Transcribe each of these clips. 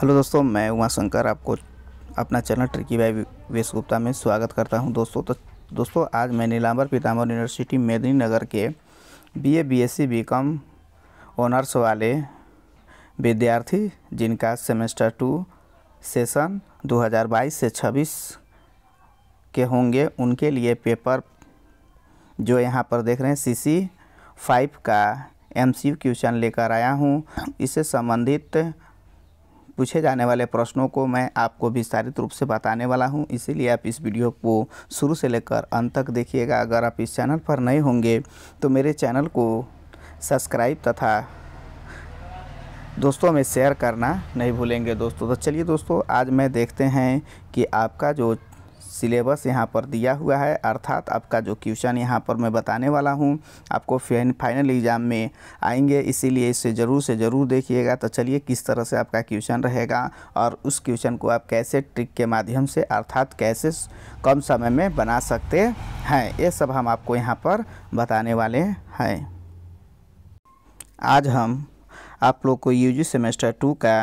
hello दोस्तों मैं उमा शंकर आपको अपना चैनल ट्रिकी बाई वेश गुप्ता में स्वागत करता हूं दोस्तों तो दोस्तों आज मैं नीलाम्बर पीताम्बर यूनिवर्सिटी नगर के बीए बीएससी बीकॉम ऑनर्स वाले विद्यार्थी जिनका सेमेस्टर टू सेशन 2022 से 26 के होंगे उनके लिए पेपर जो यहाँ पर देख रहे हैं सी सी फाइव का एम सी क्वेश्चन लेकर आया हूँ इससे संबंधित पूछे जाने वाले प्रश्नों को मैं आपको विस्तारित रूप से बताने वाला हूं इसीलिए आप इस वीडियो को शुरू से लेकर अंत तक देखिएगा अगर आप इस चैनल पर नए होंगे तो मेरे चैनल को सब्सक्राइब तथा दोस्तों में शेयर करना नहीं भूलेंगे दोस्तों तो चलिए दोस्तों आज मैं देखते हैं कि आपका जो सिलेबस यहाँ पर दिया हुआ है अर्थात आपका जो क्वेश्चन यहाँ पर मैं बताने वाला हूँ आपको फाइनल एग्ज़ाम में आएंगे इसीलिए इसे ज़रूर से ज़रूर देखिएगा तो चलिए किस तरह से आपका क्वेश्चन रहेगा और उस क्वेश्चन को आप कैसे ट्रिक के माध्यम से अर्थात कैसे कम समय में बना सकते हैं ये सब हम आपको यहाँ पर बताने वाले हैं आज हम आप लोग को यू सेमेस्टर टू का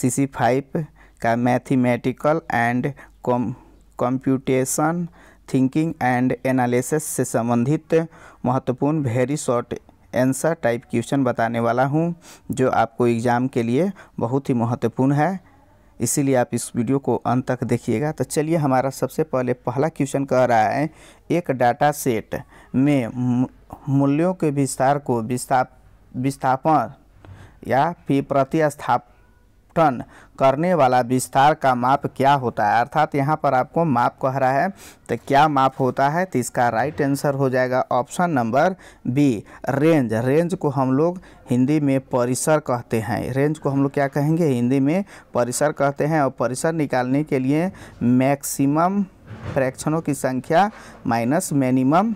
सी सी फाइव का mathematical and com computation thinking and analysis से संबंधित महत्वपूर्ण very short answer type question बताने वाला हूँ जो आपको एग्ज़ाम के लिए बहुत ही महत्वपूर्ण है इसीलिए आप इस वीडियो को अंत तक देखिएगा तो चलिए हमारा सबसे पहले पहला क्वेश्चन कह रहा है एक डाटा सेट में मूल्यों के विस्तार को विस्थापन या फिर प्रतिस्थाप टन करने वाला विस्तार का माप क्या होता है अर्थात यहाँ पर आपको माप कह रहा है तो क्या माप होता है तो इसका राइट आंसर हो जाएगा option number B range range को हम लोग हिंदी में परिसर कहते हैं रेंज को हम लोग क्या कहेंगे हिंदी में परिसर कहते हैं और परिसर निकालने के लिए मैक्सिमम फ्रैक्शनों की संख्या माइनस मिनिमम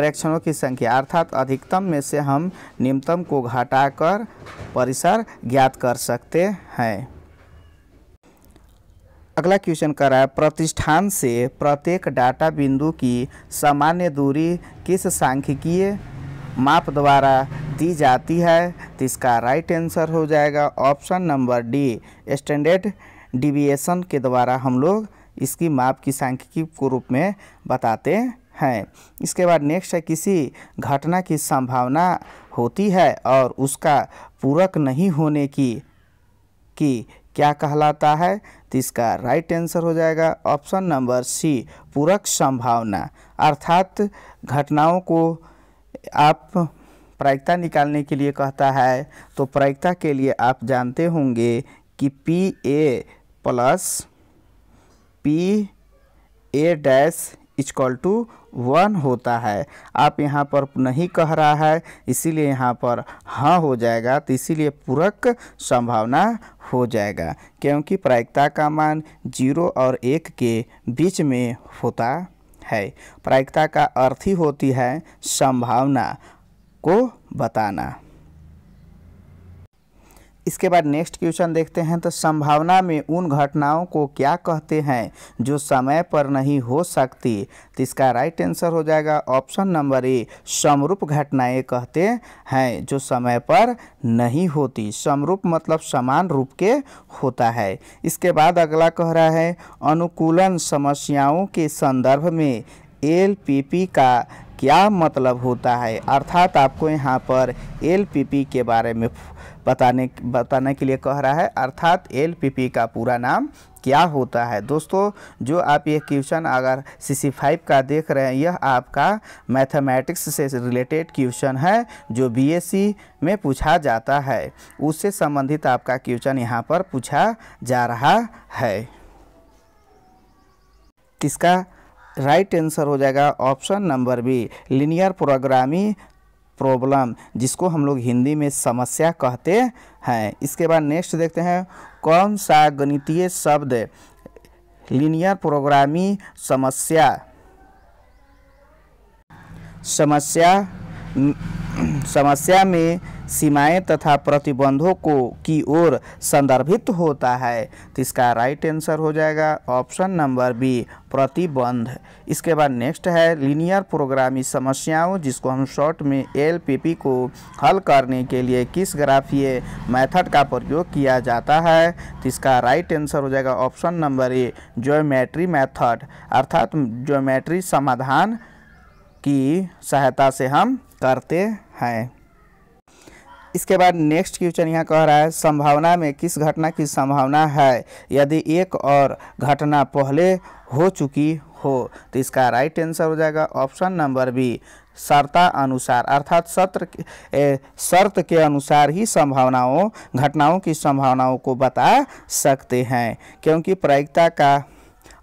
प्रेक्षणों की संख्या अर्थात अधिकतम में से हम निम्नतम को घटाकर परिसर ज्ञात कर सकते हैं अगला क्वेश्चन कर रहा है प्रतिष्ठान से प्रत्येक डाटा बिंदु की सामान्य दूरी किस सांख्यिकीय माप द्वारा दी जाती है तो इसका राइट आंसर हो जाएगा option number D standard deviation के द्वारा हम लोग इसकी माप की सांख्यिकी के रूप में बताते हैं इसके बाद नेक्स्ट है किसी घटना की संभावना होती है और उसका पूरक नहीं होने की कि क्या कहलाता है तो इसका राइट आंसर हो जाएगा ऑप्शन नंबर सी पूरक संभावना अर्थात घटनाओं को आप प्रायिकता निकालने के लिए कहता है तो प्रायिकता के लिए आप जानते होंगे कि P A plus P A dash is equal to one होता है आप यहाँ पर नहीं कह रहा है इसीलिए यहाँ पर हाँ हो जाएगा तो इसीलिए पूरक संभावना हो जाएगा क्योंकि प्रायिकता का मान जीरो और एक के बीच में होता है प्रायिकता का अर्थ ही होती है संभावना को बताना इसके बाद नेक्स्ट क्वेश्चन देखते हैं तो संभावना में उन घटनाओं को क्या कहते हैं जो समय पर नहीं हो सकती तो इसका राइट आंसर हो जाएगा ऑप्शन नंबर ए समरूप घटनाएं कहते हैं जो समय पर नहीं होती समरूप मतलब समान रूप के होता है इसके बाद अगला कह रहा है अनुकूलन समस्याओं के संदर्भ में एल पी पी का क्या मतलब होता है अर्थात आपको यहाँ पर एल के बारे में बताने बताने के लिए कह रहा है अर्थात एल का पूरा नाम क्या होता है दोस्तों जो आप ये क्वेश्चन अगर सी सी फाइव का देख रहे हैं यह आपका मैथमेटिक्स से रिलेटेड क्वेश्चन है जो बीएससी में पूछा जाता है उससे संबंधित आपका क्वेश्चन यहाँ पर पूछा जा रहा है किसका राइट आंसर हो जाएगा option number B linear programming problem जिसको हम लोग हिंदी में समस्या कहते हैं इसके बाद नेक्स्ट देखते हैं कौन सा गणितीय शब्द लिनियर प्रोग्रामी समस्या समस्या समस्या में सीमाएं तथा प्रतिबंधों को की ओर संदर्भित होता है तो इसका राइट आंसर हो जाएगा ऑप्शन नंबर बी प्रतिबंध इसके बाद नेक्स्ट है लीनियर प्रोग्रामी समस्याओं जिसको हम शॉर्ट में एल को हल करने के लिए किस ग्राफीय मेथड का प्रयोग किया जाता है तो इसका राइट आंसर हो जाएगा option number A geometry method अर्थात ज्योमेट्री समाधान की सहायता से हम करते हैं इसके बाद नेक्स्ट क्वेश्चन यहाँ कह रहा है संभावना में किस घटना की संभावना है यदि एक और घटना पहले हो चुकी हो तो इसका राइट आंसर हो जाएगा ऑप्शन नंबर बी शर्ता अनुसार अर्थात सत्र शर्त के अनुसार ही संभावनाओं घटनाओं की संभावनाओं को बता सकते हैं क्योंकि प्रायिकता का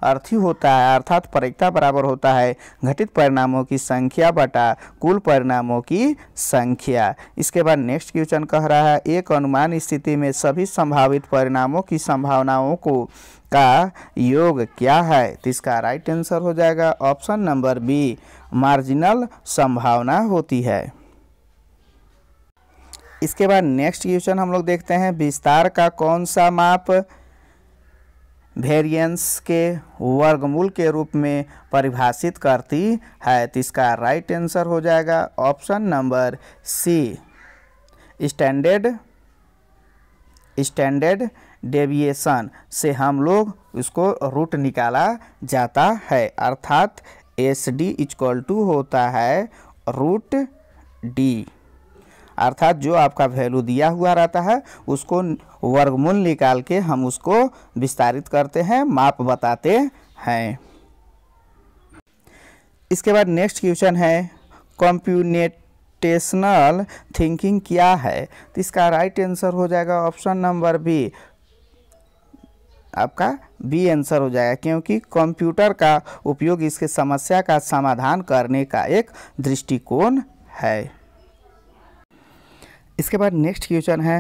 अर्थी होता है अर्थात परीक्षा बराबर होता है घटित परिणामों की संख्या बटा कुल परिणामों की संख्या इसके बाद नेक्स्ट क्वेश्चन कह रहा है एक अनुमान स्थिति में सभी संभावित परिणामों की संभावनाओं को का योग क्या है तो इसका राइट आंसर हो जाएगा ऑप्शन नंबर बी मार्जिनल संभावना होती है इसके बाद नेक्स्ट क्वेश्चन हम लोग देखते हैं विस्तार का कौन सा माप वेरिएंस के वर्गमूल के रूप में परिभाषित करती है तो इसका राइट आंसर हो जाएगा option number C standard standard deviation से हम लोग उसको रूट निकाला जाता है अर्थात एस डी इक्वल टू होता है रूट डी अर्थात जो आपका वैल्यू दिया हुआ रहता है उसको वर्गमूल निकाल के हम उसको विस्तारित करते हैं माप बताते हैं इसके बाद नेक्स्ट क्वेश्चन है कॉम्प्यूनेट टेशनल थिंकिंग क्या है तो इसका राइट आंसर हो जाएगा ऑप्शन नंबर बी आपका बी आंसर हो जाएगा क्योंकि कंप्यूटर का उपयोग इसके समस्या का समाधान करने का एक दृष्टिकोण है इसके बाद नेक्स्ट क्वेश्चन है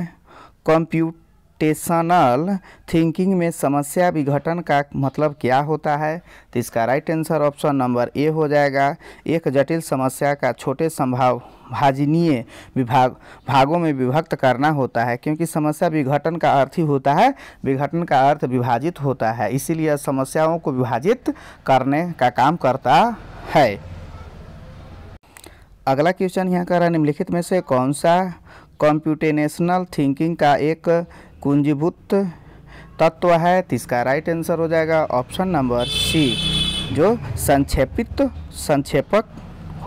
कंप्यूटेशनल थिंकिंग में समस्या विघटन का मतलब क्या होता है तो इसका right answer option number A हो जाएगा एक जटिल समस्या का छोटे संभाव भाजनीय विभाग भागों में विभक्त करना होता है क्योंकि समस्या विघटन का अर्थ ही होता है विघटन का अर्थ विभाजित होता है इसीलिए समस्याओं को विभाजित करने का काम करता है अगला क्वेश्चन यहाँ कर रहा है निम्नलिखित में से कौन सा कंप्यूटेशनल थिंकिंग का एक कुंजीभूत तत्व है तो इसका राइट आंसर हो जाएगा ऑप्शन नंबर सी जो संक्षेपित संक्षेपक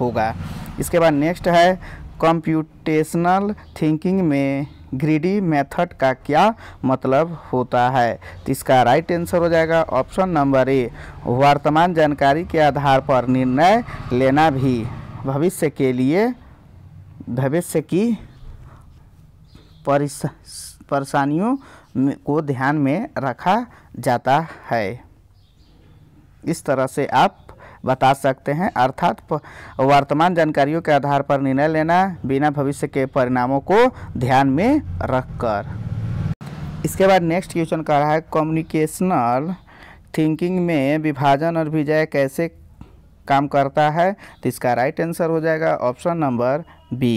होगा इसके बाद नेक्स्ट है कंप्यूटेशनल थिंकिंग में ग्रीडी मेथड का क्या मतलब होता है तो इसका राइट आंसर हो जाएगा ऑप्शन नंबर ए वर्तमान जानकारी के आधार पर निर्णय लेना भी भविष्य के लिए भविष्य की परेशानियों को ध्यान में रखा जाता है इस तरह से आप बता सकते हैं अर्थात वर्तमान जानकारियों के आधार पर निर्णय लेना बिना भविष्य के परिणामों को ध्यान में रखकर इसके बाद नेक्स्ट क्वेश्चन का रहा है कम्युनिकेशनल थिंकिंग में विभाजन और विजय कैसे काम करता है तो इसका राइट आंसर हो जाएगा ऑप्शन नंबर बी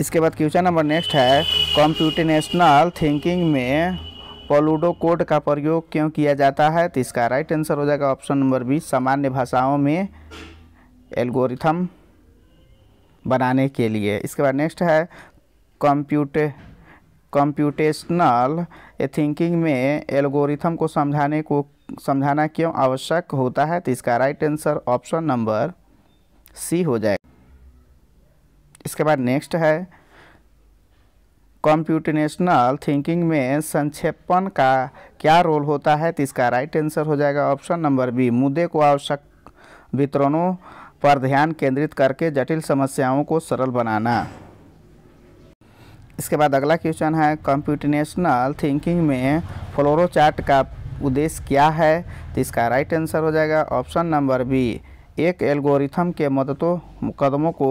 इसके बाद क्वेश्चन नंबर नेक्स्ट है कॉम्प्यूटेशनल थिंकिंग में पोलूडो कोड का प्रयोग क्यों किया जाता है तो इसका राइट आंसर हो जाएगा ऑप्शन नंबर बी सामान्य भाषाओं में एल्गोरिथम बनाने के लिए इसके बाद नेक्स्ट है कंप्यूटे कॉम्प्यूटेशनल थिंकिंग में एल्गोरिथम को समझाने को समझाना क्यों आवश्यक होता है तो इसका right answer option number C हो जाएगा इसके बाद नेक्स्ट है कंप्यूटेशनल थिंकिंग में संक्षेपण का क्या रोल होता है तो इसका राइट आंसर हो जाएगा ऑप्शन नंबर बी मुद्दे को आवश्यक वितरणों पर ध्यान केंद्रित करके जटिल समस्याओं को सरल बनाना इसके बाद अगला क्वेश्चन है कंप्यूटेशनल थिंकिंग में फ्लोरो चार्ट का उद्देश्य क्या है तो इसका राइट आंसर हो जाएगा ऑप्शन नंबर बी एक एल्गोरिथम के मदतों कदमों को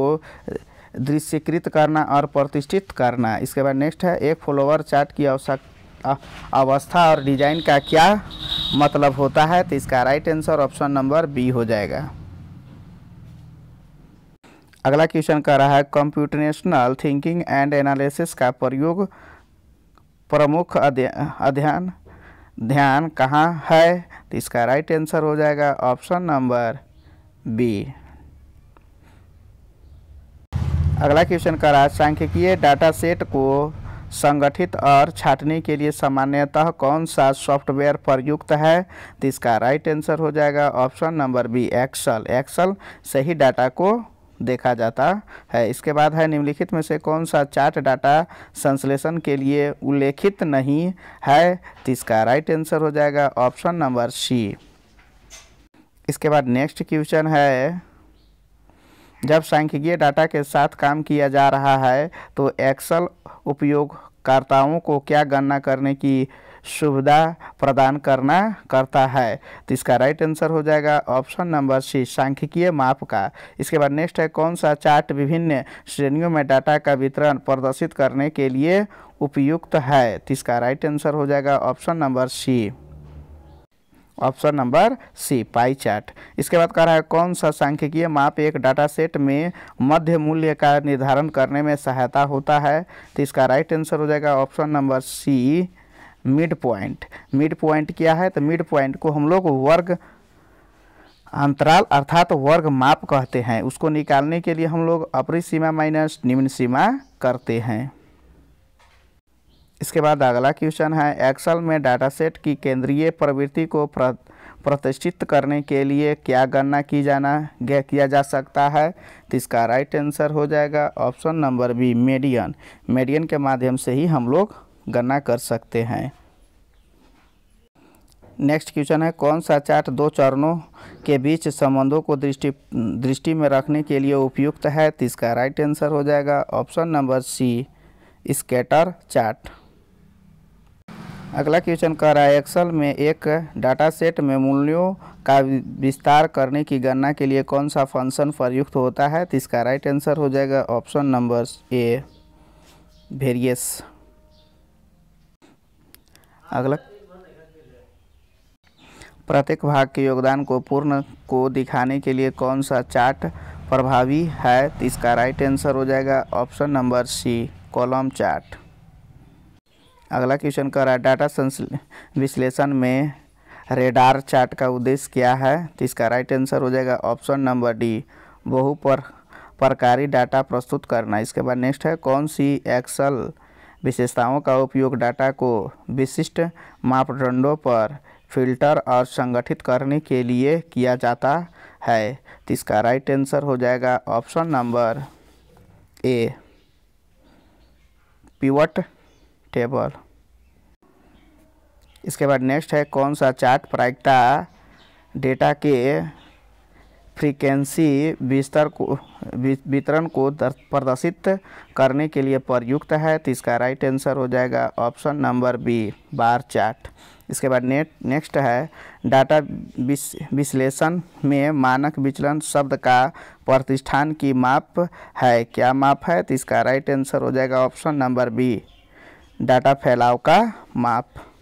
दृश्यकृत करना और प्रतिष्ठित करना इसके बाद नेक्स्ट है एक फ्लोवर चार्ट की आवश्यक अवस्था और डिजाइन का क्या मतलब होता है तो इसका right answer option number B हो जाएगा अगला क्वेश्चन कह रहा है कंप्यूटेशनल थिंकिंग एंड एनालिसिस का प्रयोग प्रमुख अध्ययन ध्यान कहाँ है तो इसका राइट आंसर हो जाएगा ऑप्शन नंबर बी अगला क्वेश्चन कर रहा है सांख्यिकीय डाटा सेट को संगठित और छाटने के लिए सामान्यतः कौन सा सॉफ्टवेयर प्रयुक्त है तो इसका राइट आंसर हो जाएगा option number B Excel Excel सही डाटा को देखा जाता है इसके बाद है निम्नलिखित में से कौन सा चार्ट डाटा संश्लेषण के लिए उल्लेखित नहीं है तो इसका राइट आंसर हो जाएगा ऑप्शन नंबर सी इसके बाद नेक्स्ट क्वेश्चन है जब सांख्यिकीय डाटा के साथ काम किया जा रहा है तो एक्सल उपयोगकर्ताओं को क्या गणना करने की सुविधा प्रदान करना करता है तो इसका राइट आंसर हो जाएगा ऑप्शन नंबर सी सांख्यिकीय माप का इसके बाद नेक्स्ट है कौन सा चार्ट विभिन्न श्रेणियों में डाटा का वितरण प्रदर्शित करने के लिए उपयुक्त है तो इसका राइट आंसर हो जाएगा option number C option number C pie chart इसके बाद कह रहा है कौन सा सांख्यिकीय माप एक डाटा सेट में मध्य मूल्य का निर्धारण करने में सहायता होता है तो इसका राइट आंसर हो जाएगा option number C mid point mid point क्या है तो मिड पॉइंट को हम लोग वर्ग अंतराल अर्थात तो वर्ग माप कहते हैं उसको निकालने के लिए हम लोग अपरी सीमा माइनस निम्न सीमा करते हैं इसके बाद अगला क्वेश्चन है एक्सल में डाटासेट की केंद्रीय प्रवृत्ति को प्र प्रतिष्ठित करने के लिए क्या गणना की जाना किया जा सकता है तो इसका राइट आंसर हो जाएगा option number B median median के माध्यम से ही हम लोग गणना कर सकते हैं नेक्स्ट क्वेश्चन है कौन सा चार्ट दो चरणों के बीच संबंधों को दृष्टि दृष्टि में रखने के लिए उपयुक्त है तो इसका राइट आंसर हो जाएगा option number C scatter chart अगला क्वेश्चन कह रहा है एक्सल में एक डाटा सेट में मूल्यों का विस्तार करने की गणना के लिए कौन सा फंक्शन प्रयुक्त होता है तो इसका राइट आंसर हो जाएगा ऑप्शन नंबर ए वेरियस अगला प्रत्येक भाग के योगदान को पूर्ण को दिखाने के लिए कौन सा चार्ट प्रभावी है तो इसका राइट आंसर हो जाएगा option number C column chart अगला क्वेश्चन कर रहा है डाटा विश्लेषण में रेडार चार्ट का उद्देश्य क्या है तो इसका राइट आंसर हो जाएगा ऑप्शन नंबर डी बहु पर प्रकारी डाटा प्रस्तुत करना इसके बाद नेक्स्ट है कौन सी एक्सल विशेषताओं का उपयोग डाटा को विशिष्ट मापदंडों पर फिल्टर और संगठित करने के लिए किया जाता है तो इसका राइट आंसर हो जाएगा option number A pivot table इसके बाद नेक्स्ट है कौन सा चार्ट प्रायिकता डेटा के फ्रीक्वेंसी बिस्तर को वितरण को प्रदर्शित करने के लिए प्रयुक्त है तो इसका राइट आंसर हो जाएगा option number B bar chart इसके बाद नेट नेक्स्ट है डाटा विश्लेषण में मानक विचलन शब्द का प्रतिष्ठान की माप है क्या माप है तो इसका राइट आंसर हो जाएगा ऑप्शन नंबर बी डाटा फैलाव का माप